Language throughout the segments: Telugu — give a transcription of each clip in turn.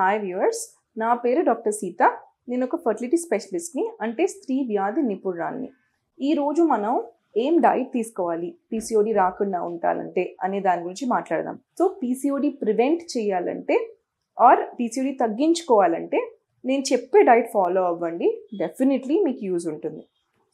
హాయ్ వ్యూవర్స్ నా పేరు డాక్టర్ సీత నేను ఒక ఫర్టిలిటీ స్పెషలిస్ట్ని అంటే స్త్రీ వ్యాధి నిపుణురాల్ని ఈరోజు మనం ఏం డైట్ తీసుకోవాలి పీసీఓడి రాకుండా ఉండాలంటే అనే దాని గురించి మాట్లాడదాం సో పీసీఓడి ప్రివెంట్ చేయాలంటే ఆర్ పీసీఓడి తగ్గించుకోవాలంటే నేను చెప్పే డైట్ ఫాలో అవ్వండి డెఫినెట్లీ మీకు యూజ్ ఉంటుంది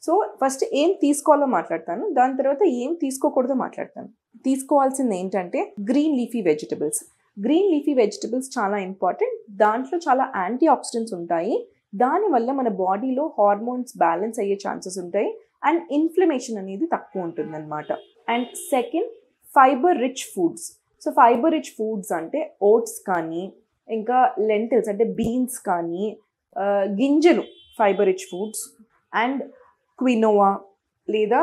సో ఫస్ట్ ఏం తీసుకోవాలో మాట్లాడతాను దాని తర్వాత ఏం తీసుకోకూడదో మాట్లాడతాను తీసుకోవాల్సింది ఏంటంటే green leafy vegetables green leafy vegetables చాలా ఇంపార్టెంట్ దాంట్లో చాలా యాంటీ ఆక్సిడెంట్స్ ఉంటాయి దానివల్ల మన బాడీలో హార్మోన్స్ బ్యాలెన్స్ అయ్యే ఛాన్సెస్ ఉంటాయి అండ్ ఇన్ఫ్లమేషన్ అనేది తక్కువ ఉంటుందన్నమాట and second fibre rich foods so fibre rich foods అంటే ఓట్స్ కానీ ఇంకా లెంటిల్స్ అంటే బీన్స్ కానీ గింజలు fibre rich foods and quinoa లేదా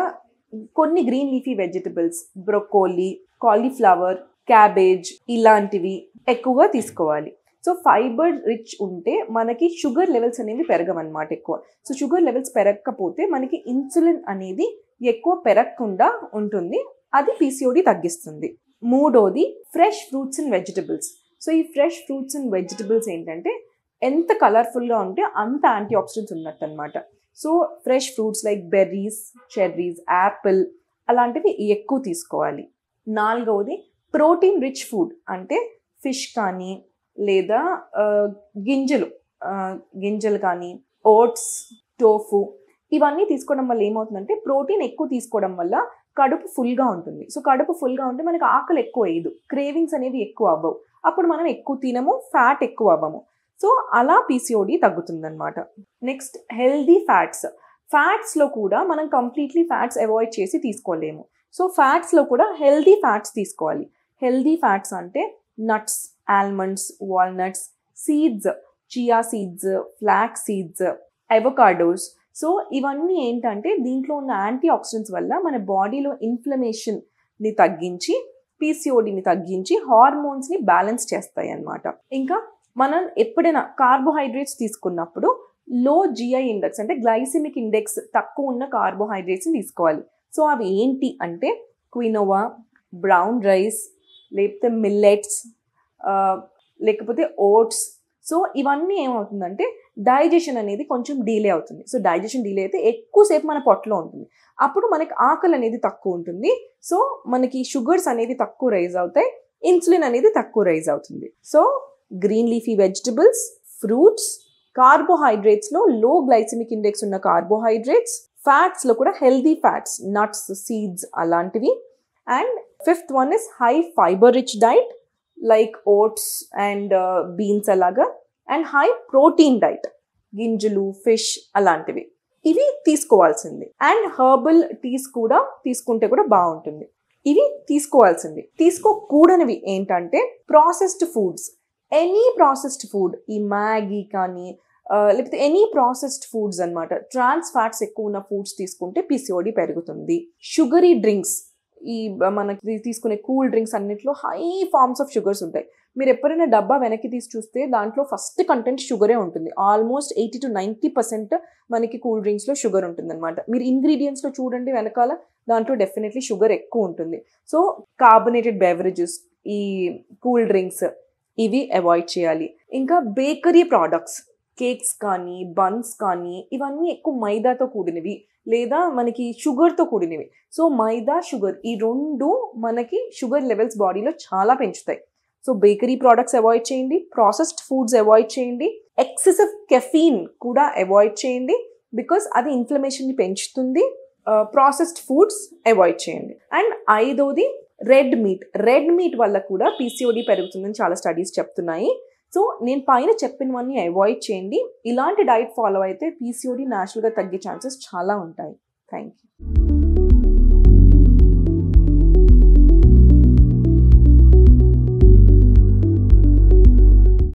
కొన్ని green leafy vegetables broccoli cauliflower cabbage ఇలాంటివి ఎక్కువగా తీసుకోవాలి సో ఫైబర్ రిచ్ ఉంటే మనకి షుగర్ లెవెల్స్ అనేవి పెరగవన్నమాట ఎక్కువ సో షుగర్ లెవెల్స్ పెరగకపోతే మనకి ఇన్సులిన్ అనేది ఎక్కువ పెరగకుండా ఉంటుంది అది పీసీఓడి తగ్గిస్తుంది మూడోది fresh fruits and vegetables so ఈ ఫ్రెష్ ఫ్రూట్స్ అండ్ వెజిటబుల్స్ ఏంటంటే ఎంత కలర్ఫుల్గా ఉంటే అంత యాంటీ ఆక్సిడెంట్స్ ఉన్నట్టు అనమాట so fresh fruits like berries cherries apple అలాంటివి ఎక్కువ తీసుకోవాలి నాలుగవది ప్రోటీన్ రిచ్ ఫుడ్ అంటే ఫిష్ కానీ లేదా గింజలు గింజలు కానీ ఓట్స్ టోఫు ఇవన్నీ తీసుకోవడం వల్ల ఏమవుతుందంటే ప్రోటీన్ ఎక్కువ తీసుకోవడం వల్ల కడుపు ఫుల్గా ఉంటుంది సో కడుపు ఫుల్గా ఉంటే మనకి ఆకలి ఎక్కువ వేయదు క్రేవింగ్స్ అనేవి ఎక్కువ అవ్వవు అప్పుడు మనం ఎక్కువ తినము ఫ్యాట్ ఎక్కువ అవ్వము సో అలా పీసీఓడి తగ్గుతుందనమాట నెక్స్ట్ హెల్దీ ఫ్యాట్స్ ఫ్యాట్స్లో కూడా మనం కంప్లీట్లీ ఫ్యాట్స్ అవాయిడ్ చేసి తీసుకోలేము సో ఫ్యాట్స్లో కూడా హెల్దీ ఫ్యాట్స్ తీసుకోవాలి హెల్దీ ఫ్యాట్స్ అంటే nuts almonds walnuts seeds chia seeds flax seeds avocados so ఇవన్నీ ఏంటంటే దీంట్లో ఉన్న యాంటీ ఆక్సిడెంట్స్ వల్ల మన బాడీలో ఇన్ఫ్లమేషన్ని తగ్గించి పీసీఓడిని తగ్గించి హార్మోన్స్ని బ్యాలెన్స్ చేస్తాయి అన్నమాట ఇంకా మనం ఎప్పుడైనా కార్బోహైడ్రేట్స్ తీసుకున్నప్పుడు లో జిఐ ఇండెక్స్ అంటే గ్లైసిమిక్ ఇండెక్స్ తక్కువ ఉన్న కార్బోహైడ్రేట్స్ని తీసుకోవాలి సో అవి ఏంటి అంటే క్వినోవా బ్రౌన్ రైస్ లేకపోతే మిల్లెట్స్ లేకపోతే ఓట్స్ సో ఇవన్నీ ఏమవుతుందంటే డైజెషన్ అనేది కొంచెం డీలే అవుతుంది సో డైజెషన్ డీలే అయితే ఎక్కువసేపు మన పొట్టలో ఉంటుంది అప్పుడు మనకి ఆకలి అనేది తక్కువ ఉంటుంది సో మనకి షుగర్స్ అనేది తక్కువ రైజ్ అవుతాయి ఇన్సులిన్ అనేది తక్కువ రైజ్ అవుతుంది so green leafy vegetables fruits కార్బోహైడ్రేట్స్లో లో గ్లైసెమిక్ ఇండెక్స్ ఉన్న కార్బోహైడ్రేట్స్ ఫ్యాట్స్లో కూడా హెల్దీ ఫ్యాట్స్ నట్స్ సీడ్స్ అలాంటివి and fifth one is high fibre rich diet like oats and beans అలాగా అండ్ హై ప్రోటీన్ డైట్ గింజలు ఫిష్ అలాంటివి ఇవి తీసుకోవాల్సింది అండ్ హర్బల్ టీస్ కూడా తీసుకుంటే కూడా బాగుంటుంది ఇవి తీసుకోవాల్సింది తీసుకోకూడనివి ఏంటంటే processed foods any processed food ఈ మ్యాగీ కానీ లేకపోతే ఎనీ ప్రాసెస్డ్ ఫుడ్స్ అనమాట ట్రాన్స్ ఫ్యాట్స్ ఎక్కువ ఉన్న ఫుడ్స్ తీసుకుంటే పిసిఓడి పెరుగుతుంది షుగరీ డ్రింక్స్ ఈ మనకి తీసుకునే కూల్ డ్రింక్స్ అన్నింటిలో హై ఫార్మ్స్ ఆఫ్ షుగర్స్ ఉంటాయి మీరు ఎప్పుడైనా డబ్బా వెనక్కి తీసి చూస్తే దాంట్లో ఫస్ట్ కంటెంట్ షుగరే ఉంటుంది almost eighty to ninety percent మనకి కూల్ డ్రింక్స్లో షుగర్ ఉంటుందన్నమాట మీరు ఇంగ్రీడియంట్స్లో చూడండి వెనకాల దాంట్లో డెఫినెట్లీ షుగర్ ఎక్కువ ఉంటుంది సో కార్బనేటెడ్ బెవరేజెస్ ఈ కూల్ డ్రింక్స్ ఇవి అవాయిడ్ చేయాలి ఇంకా బేకరీ ప్రోడక్ట్స్ కేక్స్ కానీ బన్స్ కానీ ఇవన్నీ ఎక్కువ మైదాతో కూడినవి లేదా మనకి షుగర్తో కూడినవి సో మైదా షుగర్ ఈ రెండు మనకి షుగర్ లెవెల్స్ బాడీలో చాలా పెంచుతాయి సో బేకరీ ప్రోడక్ట్స్ అవాయిడ్ చేయండి ప్రాసెస్డ్ ఫుడ్స్ అవాయిడ్ చేయండి ఎక్సెసివ్ కెఫీన్ కూడా అవాయిడ్ చేయండి బికాస్ అది ఇన్ఫ్లమేషన్ని పెంచుతుంది ప్రాసెస్డ్ ఫుడ్స్ అవాయిడ్ చేయండి అండ్ ఐదోది రెడ్ మీట్ రెడ్ మీట్ వల్ల కూడా పీసీఓడి పెరుగుతుందని చాలా స్టడీస్ చెప్తున్నాయి సో నేను పైన చెప్పినవన్నీ అవాయిడ్ చేయండి ఇలాంటి డైట్ ఫాలో అయితే పీసీఓడి న్యాచురల్గా తగ్గే ఛాన్సెస్ చాలా ఉంటాయి థ్యాంక్ యూ